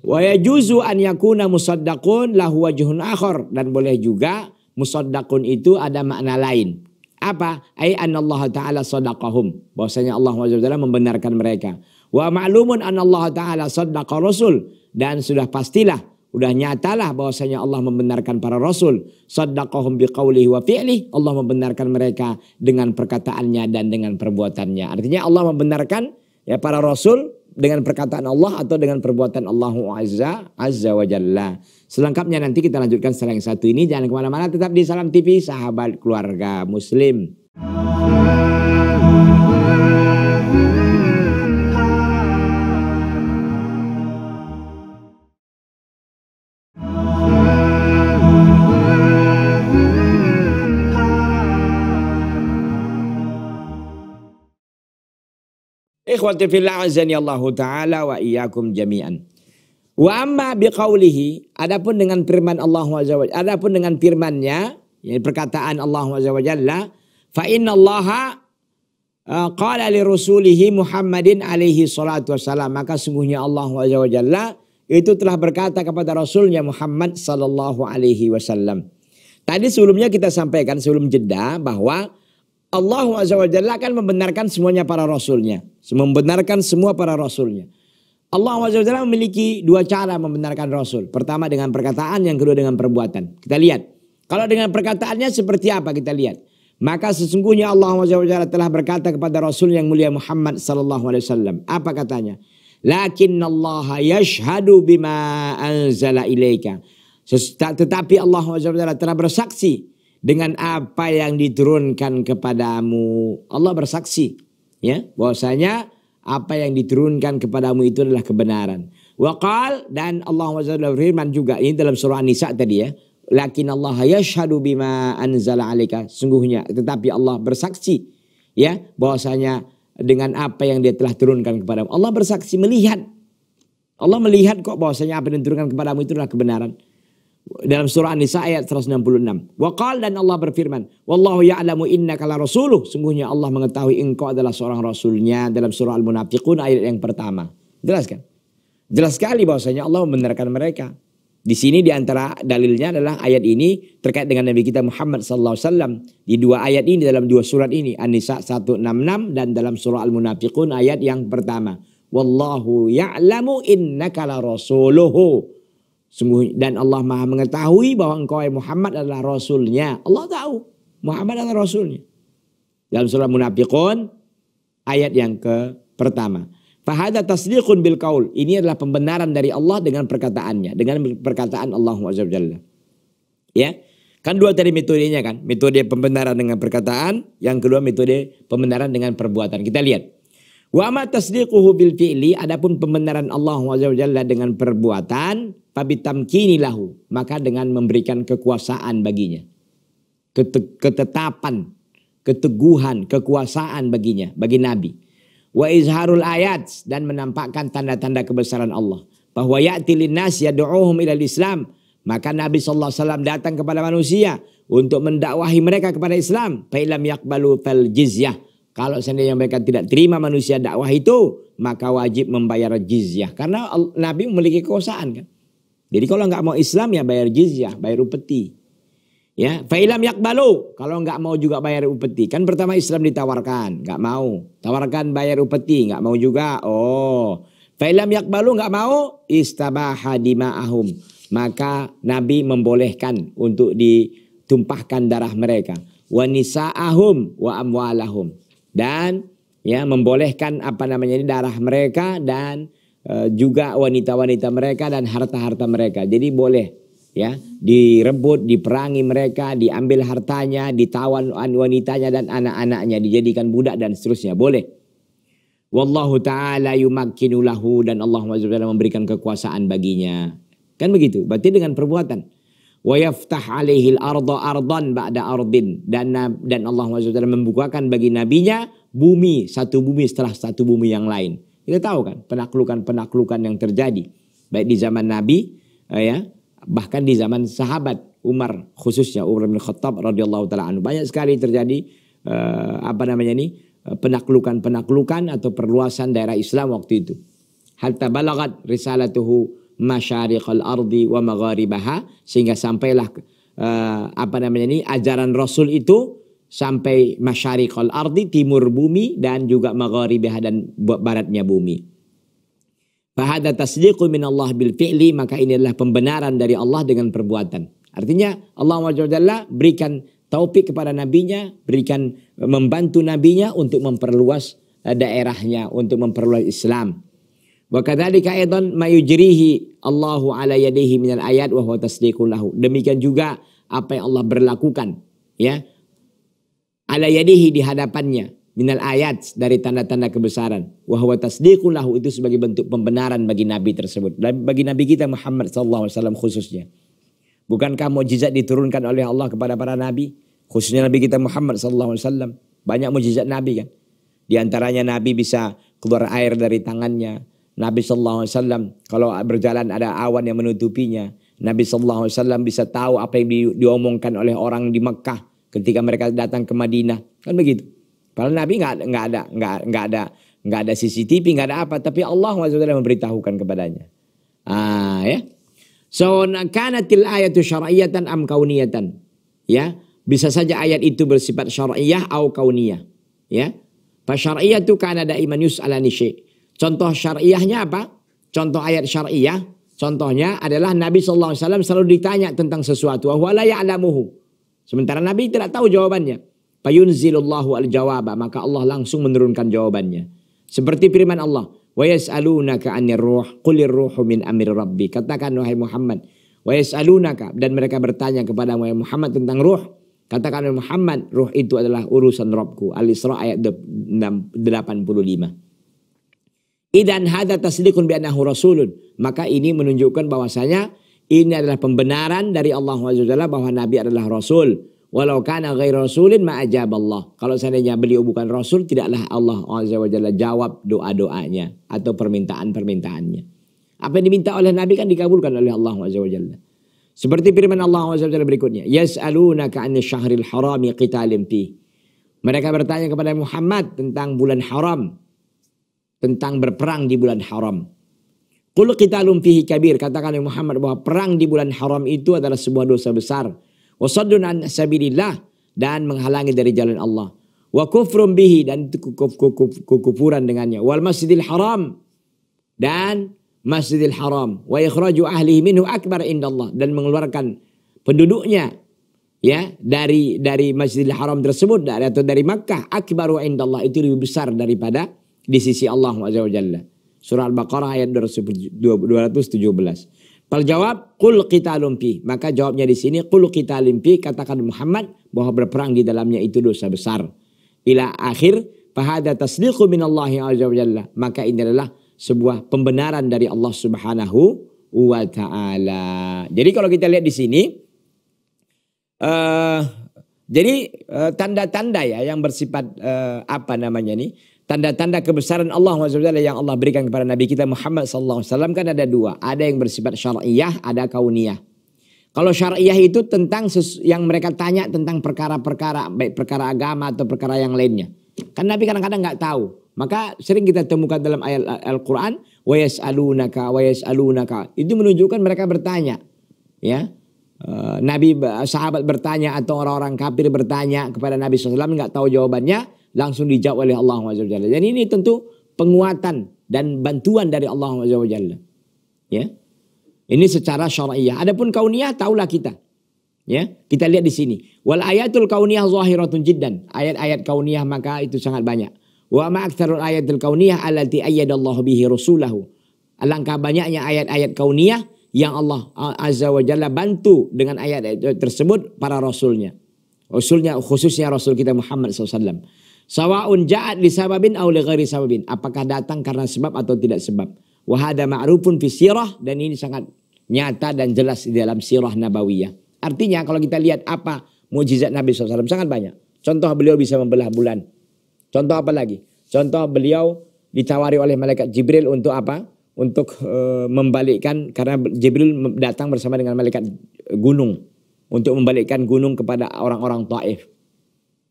Wa yajuzu an yakuna musaddaqun lahu wajhun akhar dan boleh juga musaddaqun itu ada makna lain. Apa? Ai Allah taala sadaqahum. Bahwasanya Allah taala membenarkan mereka. Wa ma'lumun an Allah taala saddaqa rasul dan sudah pastilah Udah nyatalah bahwasanya Allah membenarkan para rasul. Saddaqahum biqaulihi wa fi'lih. Allah membenarkan mereka dengan perkataannya dan dengan perbuatannya. Artinya Allah membenarkan ya para rasul dengan perkataan Allah atau dengan perbuatan Allah Azza Azza wa Jalla. Selengkapnya nanti kita lanjutkan setelah yang satu ini. Jangan kemana-mana tetap di Salam TV Sahabat Keluarga Muslim. ikhwati fillah azanillahu ya taala wa iyyakum jami'an. Wa amma biqaulihi adapun dengan firman Allah azza wa adapun dengan firman-Nya perkataan Allah azza wa jalla fa inna Allah uh, qala li rasulihi Muhammadin alaihi salatu wassalam maka sungguhnya Allah azza wa jalla itu telah berkata kepada rasulnya Muhammad sallallahu alaihi wasallam. Tadi sebelumnya kita sampaikan sebelum jeda bahwa Allah SWT akan membenarkan semuanya para rasulnya. Membenarkan semua para rasulnya. Allah SWT memiliki dua cara membenarkan rasul. Pertama dengan perkataan, yang kedua dengan perbuatan. Kita lihat. Kalau dengan perkataannya seperti apa kita lihat. Maka sesungguhnya Allah SWT telah berkata kepada Rasul yang mulia Muhammad SAW. Apa katanya? Lakin Allah yashhadu bima anzala ilaika. Tetapi Allah SWT telah bersaksi dengan apa yang diturunkan kepadamu. Allah bersaksi ya bahwasanya apa yang diturunkan kepadamu itu adalah kebenaran. Waqal dan Allah Subhanahu juga ini dalam surah An-Nisa tadi ya. Lakin Allah yashhadu bima anzala alika. Sungguhnya tetapi Allah bersaksi ya bahwasanya dengan apa yang dia telah turunkan kepadamu. Allah bersaksi melihat. Allah melihat kok bahwasanya apa yang diturunkan kepadamu itu adalah kebenaran dalam surah An-Nisa ayat 166. Waqal dan Allah berfirman, "Wallahu ya'lamu innaka la rasuluh." Sungguhnya Allah mengetahui engkau adalah seorang rasulnya dalam surah Al-Munafiqun ayat yang pertama. Jelas kan? Jelas sekali bahwasanya Allah membenarkan mereka. Di sini di antara dalilnya adalah ayat ini terkait dengan Nabi kita Muhammad sallallahu alaihi wasallam di dua ayat ini dalam dua surat ini An-Nisa 166 dan dalam surah Al-Munafiqun ayat yang pertama. Wallahu ya'lamu innaka la rasuluhu. Sungguh dan Allah Maha mengetahui bahwa engkau Muhammad adalah rasulnya. Allah tahu Muhammad adalah rasulnya. Dalam surah Munafiqun ayat yang ke pertama. Fahada tasdiqun bil kaul. Ini adalah pembenaran dari Allah dengan perkataannya. Dengan perkataan Allah Jalla. Ya. Kan dua tadi metodenya kan. Metode pembenaran dengan perkataan. Yang kedua metode pembenaran dengan perbuatan. Kita lihat. Wa ma tasdiquhu bil fi'li adapun pembenaran Allah Jalla dengan perbuatan fabitamkini lahu maka dengan memberikan kekuasaan baginya ketetapan keteguhan kekuasaan baginya bagi nabi wa izharul ayat dan menampakkan tanda-tanda kebesaran Allah bahwa ya'ti linnas yad'uhum ilal islam maka Nabi saw datang kepada manusia untuk mendakwahi mereka kepada Islam fa'ilam Yakbalu fal jizyah kalau seandainya mereka tidak terima manusia dakwah itu maka wajib membayar jizyah karena Nabi memiliki kekuasaan kan jadi kalau nggak mau Islam ya bayar jizyah, bayar upeti. Ya, fa'ilam yakbalu. Kalau nggak mau juga bayar upeti. Kan pertama Islam ditawarkan, nggak mau. Tawarkan bayar upeti, nggak mau juga. Oh, fa'ilam yakbalu nggak mau, Istabahadima dima'ahum. Maka Nabi membolehkan untuk ditumpahkan darah mereka. Wa nisa'ahum wa amwalahum. Dan ya membolehkan apa namanya ini darah mereka dan Eh, juga wanita-wanita mereka dan harta-harta mereka. Jadi boleh ya direbut, diperangi mereka, diambil hartanya, ditawan wanitanya dan anak-anaknya, dijadikan budak dan seterusnya. Boleh. Wallahu ta'ala yumakkinulahu dan Allah SWT memberikan kekuasaan baginya. Kan begitu. Berarti dengan perbuatan. Wa yaftah alaihil arda ardan ba'da ardin. Dan, dan Allah SWT membukakan bagi nabinya bumi, satu bumi setelah satu bumi yang lain. Kita tahu kan penaklukan-penaklukan yang terjadi baik di zaman Nabi eh, ya bahkan di zaman sahabat Umar khususnya Umar bin Khattab radhiyallahu taala anhu banyak sekali terjadi uh, apa namanya ini eh, penaklukan-penaklukan atau perluasan daerah Islam waktu itu. Hatta balagat risalatuhu masyariqal ardi wa magharibaha sehingga sampailah uh, apa namanya ini ajaran Rasul itu sampai masyariqal ardi timur bumi dan juga magharibiha dan baratnya bumi. Fahada tasdiqu min Allah bil fi'li maka ini adalah pembenaran dari Allah dengan perbuatan. Artinya Allah Jalla berikan taufik kepada nabinya, berikan membantu nabinya untuk memperluas eh, daerahnya, untuk memperluas Islam. Wa kadzalika aidan mayujrihi Allahu ala yadihi minal ayat wa huwa tasdiqul lahu. Demikian juga apa yang Allah berlakukan ya ala yadihi di hadapannya minal ayat dari tanda-tanda kebesaran wahwa huwa lahu itu sebagai bentuk pembenaran bagi nabi tersebut bagi nabi kita Muhammad sallallahu alaihi wasallam khususnya bukankah mukjizat diturunkan oleh Allah kepada para nabi khususnya nabi kita Muhammad sallallahu alaihi wasallam banyak mujizat nabi kan di antaranya nabi bisa keluar air dari tangannya Nabi sallallahu alaihi wasallam kalau berjalan ada awan yang menutupinya Nabi sallallahu alaihi wasallam bisa tahu apa yang di, diomongkan oleh orang di Mekah ketika mereka datang ke Madinah kan begitu. Padahal Nabi nggak nggak ada nggak nggak ada nggak ada CCTV nggak ada apa tapi Allah SWT memberitahukan kepadanya. Ah ya. So karena kanatil itu syar'iyatan am kauniyatan. Ya, bisa saja ayat itu bersifat syari'ah atau kauniyah. Ya. pas syar'iyah itu yus alani nishe. Contoh syari'ahnya apa? Contoh ayat syari'ah, Contohnya adalah Nabi SAW selalu ditanya tentang sesuatu. Wala ya'lamuhu. Sementara Nabi tidak tahu jawabannya. Payunzilullahu al-jawaba, maka Allah langsung menurunkan jawabannya. Seperti firman Allah, wa yas'alunaka 'anir ruh, qulir ruhu min amir rabbi. Katakan wahai Muhammad, wa yas'alunaka dan mereka bertanya kepada Muhammad tentang ruh. Katakan wahai Muhammad, ruh itu adalah urusan Rabbku. Al-Isra ayat 85. Idan hadza tasdiqun bi annahu rasulun. Maka ini menunjukkan bahwasanya ini adalah pembenaran dari Allah SWT bahwa Nabi adalah Rasul. Walau kana ghair rasulin ma'ajab Allah. Kalau seandainya beliau bukan rasul, tidaklah Allah SWT jawab doa-doanya atau permintaan-permintaannya. Apa yang diminta oleh Nabi kan dikabulkan oleh Allah SWT. Seperti firman Allah SWT berikutnya, "Yas'alunaka kaan syahril harami qitalim fi." Mereka bertanya kepada Muhammad tentang bulan haram, tentang berperang di bulan haram. Kalau kita fihi kabir. Katakan Muhammad bahwa perang di bulan haram itu adalah sebuah dosa besar. wassadunan an Dan menghalangi dari jalan Allah. Wa kufrum bihi. Dan itu kekufuran dengannya. Wal masjidil haram. Dan masjidil haram. Wa ikhraju ahli minhu akbar indallah. Dan mengeluarkan penduduknya ya dari dari Masjidil Haram tersebut dari atau dari Makkah akbaru indallah itu lebih besar daripada di sisi Allah Azza wa Surah Al-Baqarah ayat 217. Perjawab, kul kita lumpi. Maka jawabnya di sini, kul kita lumpi, katakan Muhammad bahwa berperang di dalamnya itu dosa besar. Ila akhir, fahada tasdiqu minallahi azza wa Maka ini adalah sebuah pembenaran dari Allah subhanahu wa ta'ala. Jadi kalau kita lihat di sini, uh, jadi eh, tanda-tanda uh, ya yang bersifat uh, apa namanya nih, Tanda-tanda kebesaran Allah SWT yang Allah berikan kepada Nabi kita Muhammad SAW kan ada dua. Ada yang bersifat syariah, ada kauniyah. Kalau syariah itu tentang yang mereka tanya tentang perkara-perkara, baik perkara agama atau perkara yang lainnya. Kan Nabi kadang-kadang gak tahu. Maka sering kita temukan dalam ayat Al-Quran, Itu menunjukkan mereka bertanya. Ya, eh, Nabi eh, sahabat bertanya atau orang-orang kafir bertanya kepada Nabi SAW nggak tahu jawabannya langsung dijawab oleh Allah Subhanahu Jadi ini tentu penguatan dan bantuan dari Allah Subhanahu Ya. Ini secara syar'iyah. Adapun kauniyah taulah kita. Ya, kita lihat di sini. Wal ayatul kauniyah zahiratun jiddan. Ayat-ayat kauniyah maka itu sangat banyak. Wa ma aktsarul ayatil kauniyah allati ayyadallahu bihi rasulahu. Alangkah banyaknya ayat-ayat kauniyah yang Allah Azza wa Jalla bantu dengan ayat tersebut para rasulnya. Rasulnya khususnya Rasul kita Muhammad SAW. Sawa'un ja'at li sababin aw li ghairi sababin. Apakah datang karena sebab atau tidak sebab. Wahada ma'rufun fi sirah. Dan ini sangat nyata dan jelas di dalam sirah nabawiyah. Artinya kalau kita lihat apa mujizat Nabi SAW sangat banyak. Contoh beliau bisa membelah bulan. Contoh apa lagi? Contoh beliau ditawari oleh malaikat Jibril untuk apa? Untuk e, membalikkan karena Jibril datang bersama dengan malaikat gunung untuk membalikkan gunung kepada orang-orang Taif.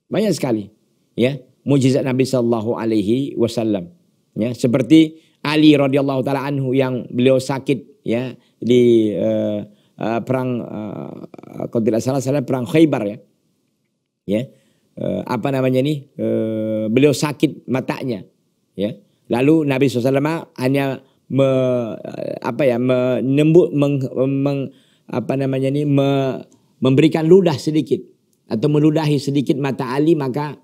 Banyak sekali, ya mujizat Nabi Shallallahu Alaihi Wasallam. Ya, seperti Ali radhiyallahu taala anhu yang beliau sakit ya di uh, uh, perang uh, kalau tidak salah salah perang Khaybar ya. Ya. Uh, apa namanya ini? Uh, beliau sakit matanya ya. Lalu Nabi SAW hanya me, apa ya menembuk meng, meng, apa namanya ini me, memberikan ludah sedikit atau meludahi sedikit mata Ali maka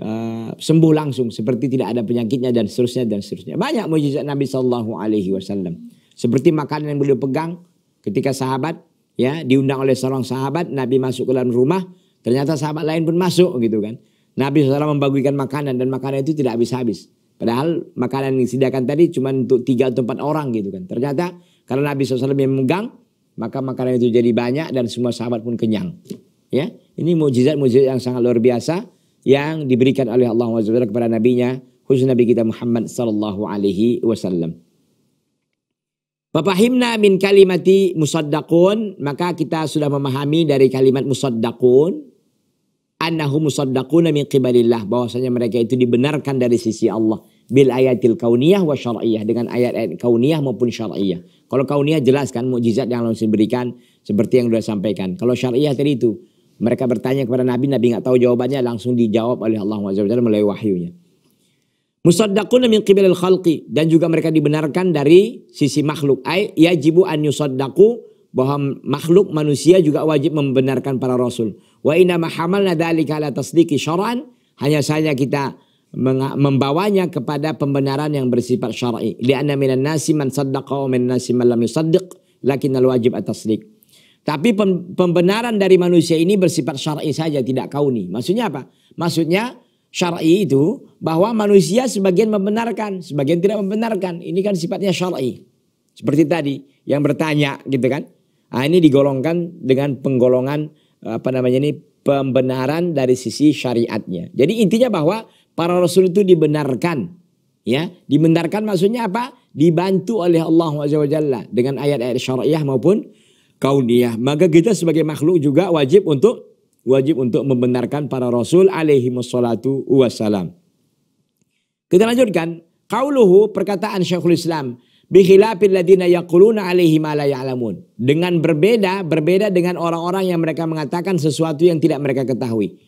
Eh, sembuh langsung seperti tidak ada penyakitnya dan seterusnya dan seterusnya. Banyak mujizat Nabi Shallallahu alaihi wasallam. Seperti makanan yang beliau pegang ketika sahabat ya diundang oleh seorang sahabat Nabi masuk ke dalam rumah ternyata sahabat lain pun masuk gitu kan. Nabi SAW membagikan makanan dan makanan itu tidak habis-habis. Padahal makanan yang disediakan tadi cuma untuk tiga atau empat orang gitu kan. Ternyata karena Nabi SAW yang memegang maka makanan itu jadi banyak dan semua sahabat pun kenyang. Ya, ini mujizat-mujizat yang sangat luar biasa yang diberikan oleh Allah SWT kepada nabinya khusus nabi kita Muhammad sallallahu alaihi wasallam. Fafahimna min kalimati musaddaqun maka kita sudah memahami dari kalimat musaddaqun annahu musaddaqun min qibalillah bahwasanya mereka itu dibenarkan dari sisi Allah bil ayatil kauniyah wa syar'iyah dengan ayat-ayat kauniyah maupun syar'iyah. Kalau kauniyah jelas kan mukjizat yang langsung diberikan seperti yang sudah sampaikan. Kalau syar'iyah tadi itu mereka bertanya kepada Nabi, Nabi nggak tahu jawabannya, langsung dijawab oleh Allah Subhanahu melalui wahyunya. Musaddaquna min qibil khalqi dan juga mereka dibenarkan dari sisi makhluk. Ai yajibu an yusaddaqu bahwa makhluk manusia juga wajib membenarkan para rasul. Wa inna mahamalna nadali ala tasdiqi syar'an hanya saja kita membawanya kepada pembenaran yang bersifat syar'i. Li'anna minan nasi man saddaqa wa minan nasi man lam yusaddiq al wajib at-tasdiq. Tapi pembenaran dari manusia ini bersifat syar'i saja, tidak kauni. Maksudnya apa? Maksudnya syar'i itu bahwa manusia sebagian membenarkan, sebagian tidak membenarkan. Ini kan sifatnya syar'i. Seperti tadi yang bertanya gitu kan. Nah, ini digolongkan dengan penggolongan apa namanya ini pembenaran dari sisi syariatnya. Jadi intinya bahwa para rasul itu dibenarkan ya dibenarkan maksudnya apa dibantu oleh Allah Azza dengan ayat-ayat syariah maupun kauniyah. Maka kita sebagai makhluk juga wajib untuk wajib untuk membenarkan para rasul alaihi wassalatu wassalam. Kita lanjutkan. Qauluhu perkataan Syekhul Islam. Bikhilafil ladina yaquluna alaihi ma la ya'lamun. Dengan berbeda, berbeda dengan orang-orang yang mereka mengatakan sesuatu yang tidak mereka ketahui.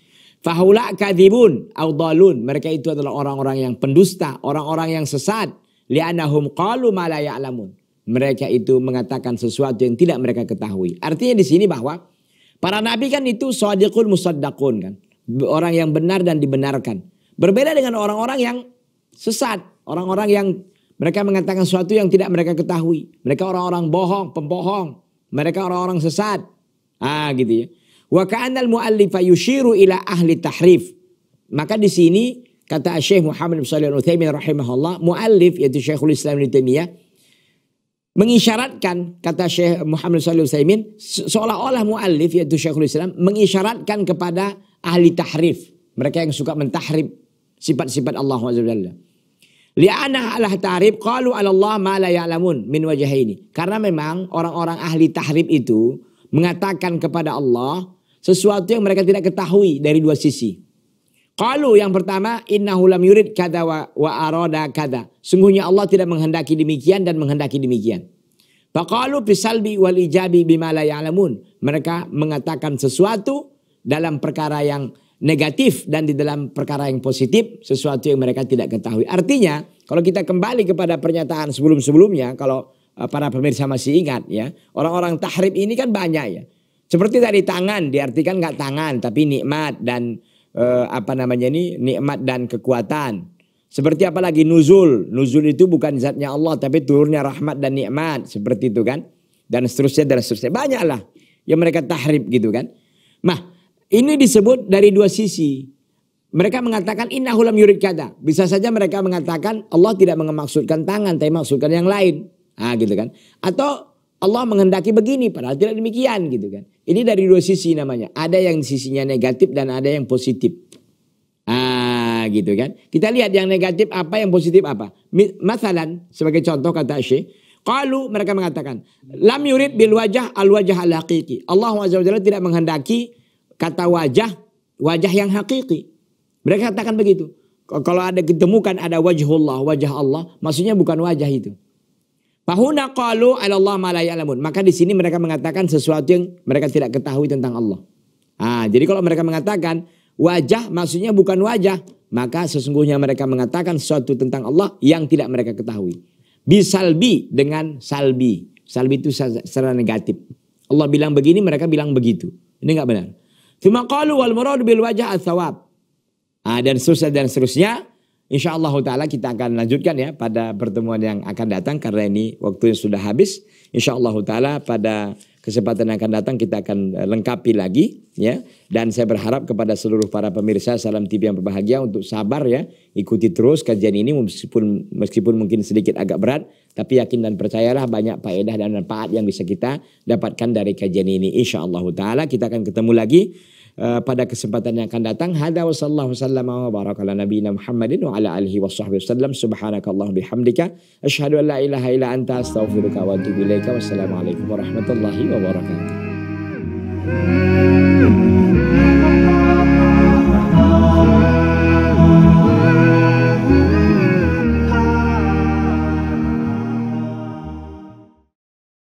Fahula kadibun au dalun. Mereka itu adalah orang-orang yang pendusta, orang-orang yang sesat. Li'anahum qalu ma la ya'lamun mereka itu mengatakan sesuatu yang tidak mereka ketahui. Artinya di sini bahwa para nabi kan itu sadiqul musaddaqun kan. Orang yang benar dan dibenarkan. Berbeda dengan orang-orang yang sesat. Orang-orang yang mereka mengatakan sesuatu yang tidak mereka ketahui. Mereka orang-orang bohong, pembohong. Mereka orang-orang sesat. Ah gitu ya. Wa ka'anal mu'allifa yushiru ila ahli tahrif. Maka di sini kata Syekh Muhammad bin Shalih Al-Utsaimin rahimahullah, muallif yaitu Syekhul Islam Ibnu Taimiyah mengisyaratkan kata Syekh Muhammad Alaihi Wasallam seolah-olah muallif yaitu Syekhul Islam mengisyaratkan kepada ahli tahrif mereka yang suka mentahrif sifat-sifat Allah Subhanahu Li'anah ala tahrif qalu ala Allah ma la ya'lamun min wajahaini. Karena memang orang-orang ahli tahrif itu mengatakan kepada Allah sesuatu yang mereka tidak ketahui dari dua sisi. Kalau yang pertama inna hulam yurid kada wa, wa aroda kada. Sungguhnya Allah tidak menghendaki demikian dan menghendaki demikian. Kalau bisalbi wal ijabi bima Mereka mengatakan sesuatu dalam perkara yang negatif dan di dalam perkara yang positif sesuatu yang mereka tidak ketahui. Artinya kalau kita kembali kepada pernyataan sebelum-sebelumnya kalau eh, para pemirsa masih ingat ya. Orang-orang tahrib ini kan banyak ya. Seperti tadi tangan diartikan nggak tangan tapi nikmat dan eh, apa namanya ini nikmat dan kekuatan. Seperti apa lagi nuzul. Nuzul itu bukan zatnya Allah tapi turunnya rahmat dan nikmat seperti itu kan. Dan seterusnya dan seterusnya. Banyaklah yang mereka tahrib gitu kan. Nah, ini disebut dari dua sisi. Mereka mengatakan innahulam yurid kada. Bisa saja mereka mengatakan Allah tidak mengemaksudkan tangan tapi maksudkan yang lain. Ah gitu kan. Atau Allah menghendaki begini padahal tidak demikian gitu kan. Ini dari dua sisi namanya. Ada yang sisinya negatif dan ada yang positif. Ah gitu kan. Kita lihat yang negatif apa yang positif apa. Masalan sebagai contoh kata Syekh. Kalau mereka mengatakan. Lam yurid bil wajah al wajah al haqiqi. Allah SWT tidak menghendaki kata wajah. Wajah yang hakiki. Mereka katakan begitu. Kalau ada ditemukan ada wajhullah, wajah Allah. Maksudnya bukan wajah itu. Fahuna qalu ala Allah ma la ya'lamun. Maka di sini mereka mengatakan sesuatu yang mereka tidak ketahui tentang Allah. Ah, jadi kalau mereka mengatakan wajah maksudnya bukan wajah, maka sesungguhnya mereka mengatakan sesuatu tentang Allah yang tidak mereka ketahui. Bisalbi dengan salbi. Salbi itu secara negatif. Allah bilang begini, mereka bilang begitu. Ini enggak benar. Tsumma qalu wal murad bil wajah athawab. Ah, dan seterusnya dan seterusnya Insya Allah Ta'ala kita akan lanjutkan ya pada pertemuan yang akan datang karena ini waktunya sudah habis. Insya Allah Ta'ala pada kesempatan yang akan datang kita akan eh, lengkapi lagi ya. Dan saya berharap kepada seluruh para pemirsa Salam TV yang berbahagia untuk sabar ya. Ikuti terus kajian ini meskipun meskipun mungkin sedikit agak berat. Tapi yakin dan percayalah banyak faedah dan manfaat yang bisa kita dapatkan dari kajian ini. Insya Allah Ta'ala kita akan ketemu lagi Eh, pada kesempatan yang akan datang hada wasallahu wasallam wa barakallahu ala nabiyina muhammadin wa ala alihi washabbihi wasallam subhanakallahumma bihamdika asyhadu an la ilaha illa anta astaghfiruka wa atubu ilaika wassalamu alaikum warahmatullahi wabarakatuh